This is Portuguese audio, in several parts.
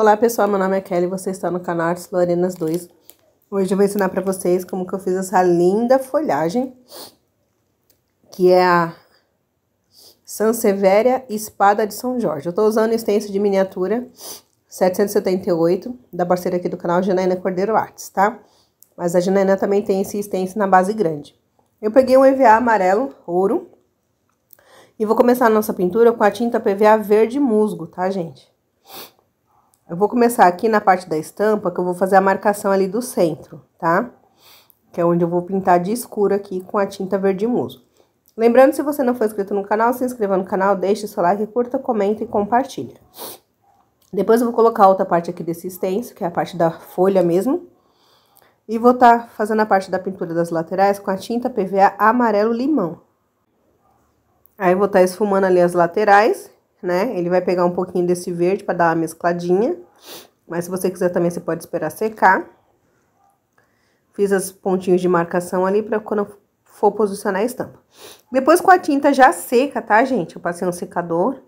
Olá pessoal, meu nome é Kelly e você está no canal Artes Loreninas 2. Hoje eu vou ensinar para vocês como que eu fiz essa linda folhagem, que é a Sansevieria Espada de São Jorge. Eu estou usando extenso de miniatura 778, da parceira aqui do canal Janaina Cordeiro Artes, tá? Mas a Janaina também tem esse extenso na base grande. Eu peguei um EVA amarelo, ouro, e vou começar a nossa pintura com a tinta PVA verde musgo, tá gente? Eu vou começar aqui na parte da estampa, que eu vou fazer a marcação ali do centro, tá? Que é onde eu vou pintar de escuro aqui com a tinta verde musgo. Lembrando, se você não for inscrito no canal, se inscreva no canal, deixe seu like, curta, comenta e compartilha. Depois eu vou colocar outra parte aqui desse extenso, que é a parte da folha mesmo. E vou estar tá fazendo a parte da pintura das laterais com a tinta PVA amarelo limão. Aí vou estar tá esfumando ali as laterais né? Ele vai pegar um pouquinho desse verde para dar uma mescladinha. Mas se você quiser também, você pode esperar secar. Fiz as pontinhos de marcação ali para quando for posicionar a estampa. Depois com a tinta já seca, tá, gente? Eu passei um secador.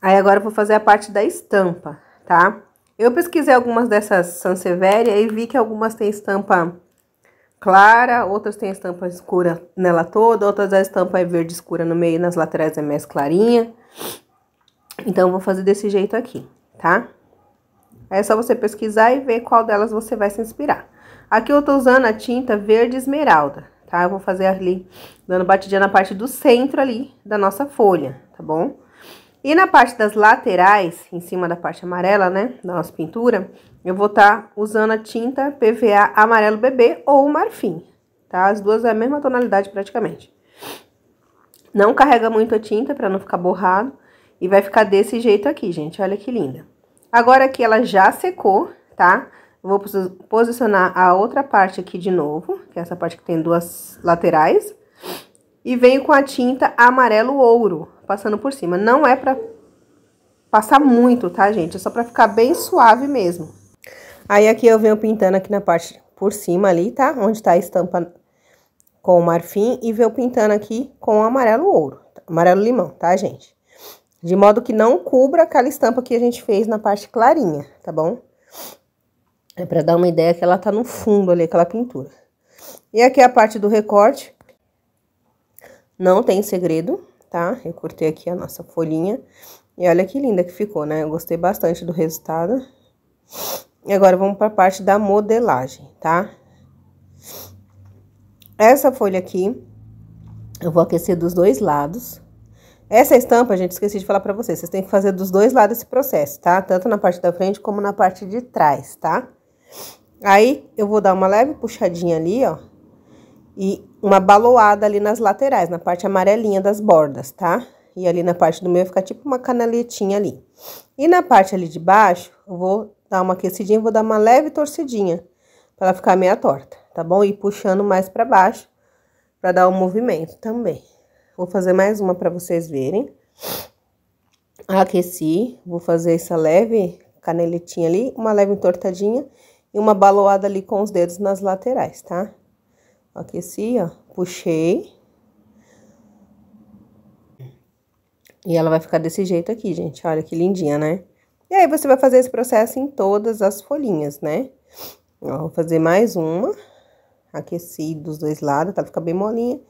Aí agora eu vou fazer a parte da estampa, tá? Eu pesquisei algumas dessas Sansevieria e vi que algumas têm estampa clara, outras têm estampa escura nela toda, outras a estampa é verde escura no meio, nas laterais é mais clarinha. Então, vou fazer desse jeito aqui, tá? é só você pesquisar e ver qual delas você vai se inspirar. Aqui eu tô usando a tinta verde esmeralda, tá? Eu vou fazer ali, dando batidinha na parte do centro ali da nossa folha, tá bom? E na parte das laterais, em cima da parte amarela, né, da nossa pintura, eu vou estar tá usando a tinta PVA amarelo bebê ou marfim, tá? As duas é a mesma tonalidade praticamente. Não carrega muito a tinta para não ficar borrado. E vai ficar desse jeito aqui, gente. Olha que linda. Agora que ela já secou, tá? Vou posicionar a outra parte aqui de novo, que é essa parte que tem duas laterais. E venho com a tinta amarelo ouro, passando por cima. Não é pra passar muito, tá, gente? É só pra ficar bem suave mesmo. Aí aqui eu venho pintando aqui na parte por cima ali, tá? Onde tá a estampa com o marfim e venho pintando aqui com o amarelo ouro, amarelo limão, tá, gente? de modo que não cubra aquela estampa que a gente fez na parte clarinha, tá bom? É para dar uma ideia que ela tá no fundo ali, aquela pintura. E aqui é a parte do recorte. Não tem segredo, tá? Eu cortei aqui a nossa folhinha. E olha que linda que ficou, né? Eu gostei bastante do resultado. E agora vamos para a parte da modelagem, tá? Essa folha aqui, eu vou aquecer dos dois lados essa estampa, gente, esqueci de falar para vocês, vocês têm que fazer dos dois lados esse processo, tá? Tanto na parte da frente como na parte de trás, tá? Aí, eu vou dar uma leve puxadinha ali, ó, e uma baloada ali nas laterais, na parte amarelinha das bordas, tá? E ali na parte do meio fica tipo uma canaletinha ali. E na parte ali de baixo, eu vou dar uma aquecidinha, vou dar uma leve torcidinha, para ela ficar meia torta, tá bom? E puxando mais para baixo, para dar um movimento também. Vou fazer mais uma para vocês verem. Aqueci, vou fazer essa leve caneletinha ali, uma leve entortadinha e uma baloada ali com os dedos nas laterais, tá? Aqueci, ó, puxei. E ela vai ficar desse jeito aqui, gente. Olha que lindinha, né? E aí, você vai fazer esse processo em todas as folhinhas, né? Ó, vou fazer mais uma. Aqueci dos dois lados, tá? Fica bem molinha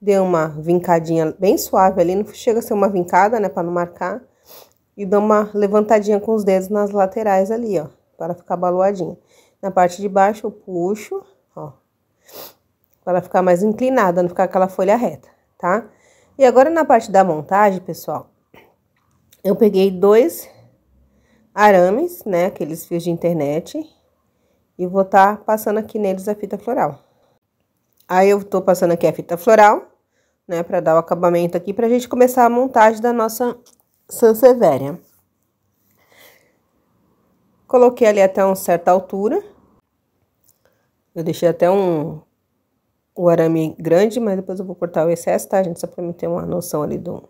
deu uma vincadinha bem suave ali, não chega a ser uma vincada, né, para não marcar, e dou uma levantadinha com os dedos nas laterais ali, ó, para ficar baloadinha Na parte de baixo eu puxo, ó, para ficar mais inclinada, não ficar aquela folha reta, tá? E agora na parte da montagem, pessoal, eu peguei dois arames, né, aqueles fios de internet, e vou estar tá passando aqui neles a fita floral. Aí eu tô passando aqui a fita floral, né, pra dar o acabamento aqui, pra gente começar a montagem da nossa Sansevieria. Coloquei ali até uma certa altura. Eu deixei até um, o arame grande, mas depois eu vou cortar o excesso, tá, gente? Só pra mim ter uma noção ali do...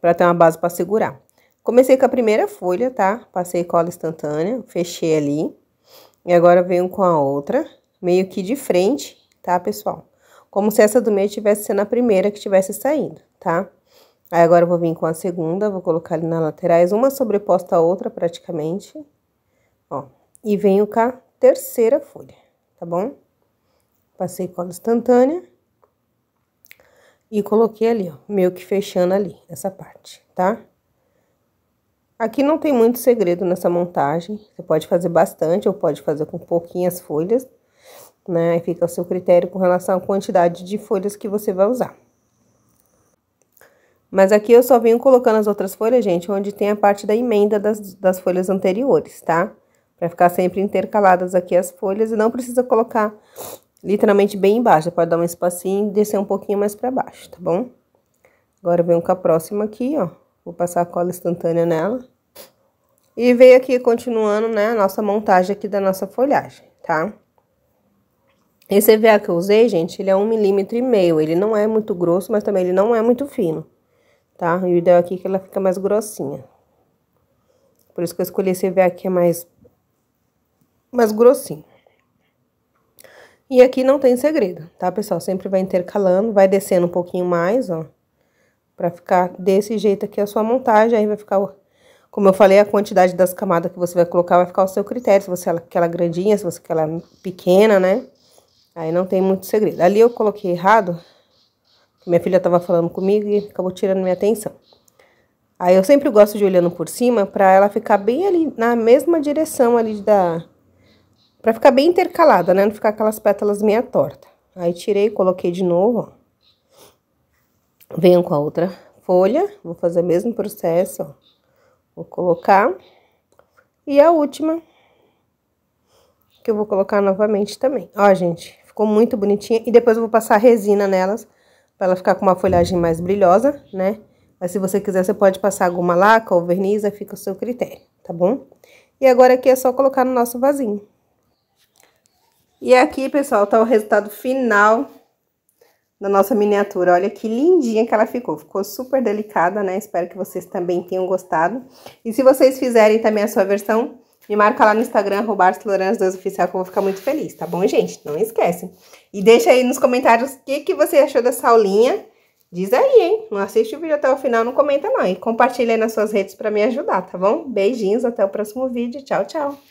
Pra ter uma base pra segurar. Comecei com a primeira folha, tá? Passei cola instantânea, fechei ali. E agora venho com a outra, meio que de frente tá, pessoal? Como se essa do meio tivesse sendo a primeira que tivesse saindo, tá? Aí agora eu vou vir com a segunda, vou colocar ali nas laterais, uma sobreposta à outra praticamente, ó. E venho com a terceira folha, tá bom? Passei cola instantânea e coloquei ali, ó, meio que fechando ali essa parte, tá? Aqui não tem muito segredo nessa montagem, você pode fazer bastante ou pode fazer com pouquinhas folhas, né? Fica ao seu critério com relação à quantidade de folhas que você vai usar. Mas aqui eu só venho colocando as outras folhas, gente, onde tem a parte da emenda das, das folhas anteriores, tá? Pra ficar sempre intercaladas aqui as folhas e não precisa colocar literalmente bem embaixo. Pode dar um espacinho e descer um pouquinho mais pra baixo, tá bom? Agora venho com a próxima aqui, ó. Vou passar a cola instantânea nela. E veio aqui continuando, né, a nossa montagem aqui da nossa folhagem, tá? Esse EVA que eu usei, gente, ele é um milímetro e meio. Ele não é muito grosso, mas também ele não é muito fino, tá? E o ideal aqui é que ela fica mais grossinha. Por isso que eu escolhi esse EVA que é mais, mais grossinho. E aqui não tem segredo, tá, pessoal? Sempre vai intercalando, vai descendo um pouquinho mais, ó. Pra ficar desse jeito aqui a sua montagem, aí vai ficar... Como eu falei, a quantidade das camadas que você vai colocar vai ficar ao seu critério. Se você é quer ela grandinha, se você é quer ela pequena, né? Aí não tem muito segredo. Ali eu coloquei errado, minha filha estava falando comigo e acabou tirando minha atenção. Aí eu sempre gosto de olhando por cima para ela ficar bem ali na mesma direção ali da para ficar bem intercalada, né? Não ficar aquelas pétalas meia torta. Aí tirei, coloquei de novo, ó. Venho com a outra folha, vou fazer o mesmo processo, ó. Vou colocar. E a última que eu vou colocar novamente também. Ó, gente, Ficou muito bonitinha. E depois eu vou passar resina nelas, para ela ficar com uma folhagem mais brilhosa, né? Mas se você quiser, você pode passar alguma laca ou verniz, fica o seu critério, tá bom? E agora aqui é só colocar no nosso vasinho. E aqui, pessoal, tá o resultado final da nossa miniatura. Olha que lindinha que ela ficou. Ficou super delicada, né? Espero que vocês também tenham gostado. E se vocês fizerem também a sua versão, me marca lá no Instagram, arrobaarcelorenas2oficial, que eu vou ficar muito feliz, tá bom, gente? Não esquece. E deixa aí nos comentários o que, que você achou dessa aulinha. Diz aí, hein? Não assiste o vídeo até o final, não comenta não. E compartilha aí nas suas redes para me ajudar, tá bom? Beijinhos, até o próximo vídeo. Tchau, tchau.